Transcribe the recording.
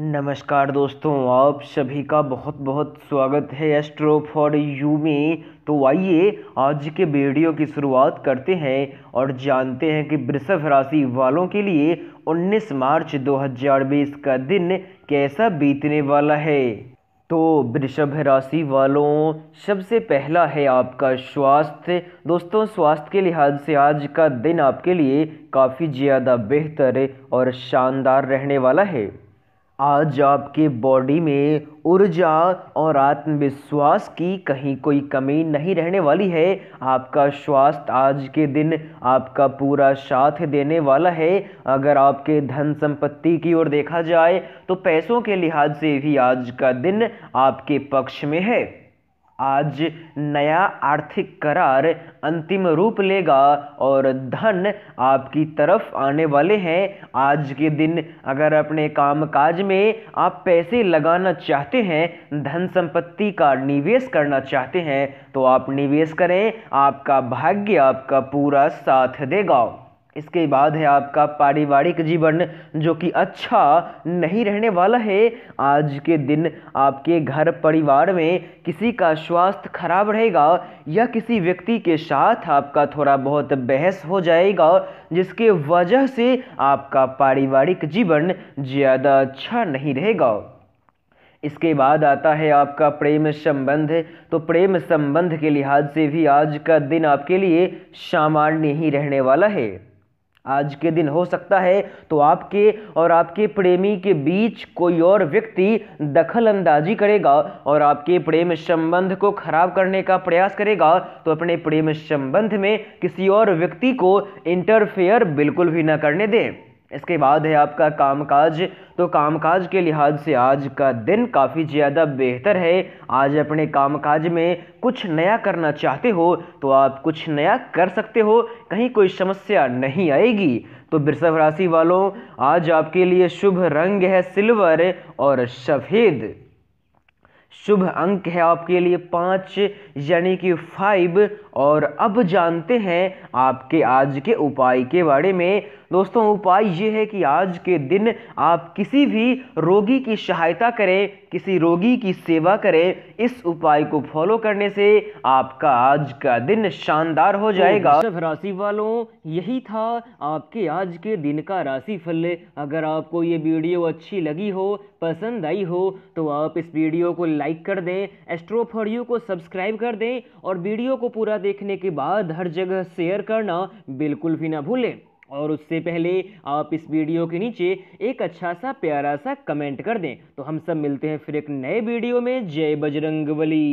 नमस्कार दोस्तों आप सभी का बहुत बहुत स्वागत है एस्ट्रो फॉर यू में तो आइए आज के वीडियो की शुरुआत करते हैं और जानते हैं कि वृषभ राशि वालों के लिए 19 मार्च 2020 का दिन कैसा बीतने वाला है तो वृषभ राशि वालों सबसे पहला है आपका स्वास्थ्य दोस्तों स्वास्थ्य के लिहाज से आज का दिन आपके लिए काफ़ी ज़्यादा बेहतर और शानदार रहने वाला है आज आपके बॉडी में ऊर्जा और आत्मविश्वास की कहीं कोई कमी नहीं रहने वाली है आपका स्वास्थ्य आज के दिन आपका पूरा साथ देने वाला है अगर आपके धन संपत्ति की ओर देखा जाए तो पैसों के लिहाज से भी आज का दिन आपके पक्ष में है आज नया आर्थिक करार अंतिम रूप लेगा और धन आपकी तरफ आने वाले हैं आज के दिन अगर अपने कामकाज में आप पैसे लगाना चाहते हैं धन संपत्ति का निवेश करना चाहते हैं तो आप निवेश करें आपका भाग्य आपका पूरा साथ देगा इसके बाद है आपका पारिवारिक जीवन जो कि अच्छा नहीं रहने वाला है आज के दिन आपके घर परिवार में किसी का स्वास्थ्य खराब रहेगा या किसी व्यक्ति के साथ आपका थोड़ा बहुत बहस हो जाएगा जिसके वजह से आपका पारिवारिक जीवन ज़्यादा अच्छा नहीं रहेगा इसके बाद आता है आपका प्रेम संबंध तो प्रेम संबंध के लिहाज से भी आज का दिन आपके लिए सामान्य ही रहने वाला है आज के दिन हो सकता है तो आपके और आपके प्रेमी के बीच कोई और व्यक्ति दखल अंदाजी करेगा और आपके प्रेम संबंध को खराब करने का प्रयास करेगा तो अपने प्रेम संबंध में किसी और व्यक्ति को इंटरफेयर बिल्कुल भी ना करने दें इसके बाद है आपका कामकाज तो कामकाज के लिहाज से आज का दिन काफ़ी ज़्यादा बेहतर है आज अपने कामकाज में कुछ नया करना चाहते हो तो आप कुछ नया कर सकते हो कहीं कोई समस्या नहीं आएगी तो वृषभ राशि वालों आज आपके लिए शुभ रंग है सिल्वर और सफ़ेद शुभ अंक है आपके लिए पाँच यानी कि फाइव और अब जानते हैं आपके आज के उपाय के बारे में दोस्तों उपाय ये है कि आज के दिन आप किसी भी रोगी की सहायता करें किसी रोगी की सेवा करें इस उपाय को फॉलो करने से आपका आज का दिन शानदार हो तो जाएगा तो राशि वालों यही था आपके आज के दिन का राशिफल अगर आपको ये वीडियो अच्छी लगी हो पसंद आई हो तो आप इस वीडियो को लाइक कर दें एस्ट्रो को सब्सक्राइब कर दें और वीडियो को पूरा देखने के बाद हर जगह शेयर करना बिल्कुल भी ना भूलें और उससे पहले आप इस वीडियो के नीचे एक अच्छा सा प्यारा सा कमेंट कर दें तो हम सब मिलते हैं फिर एक नए वीडियो में जय बजरंगबली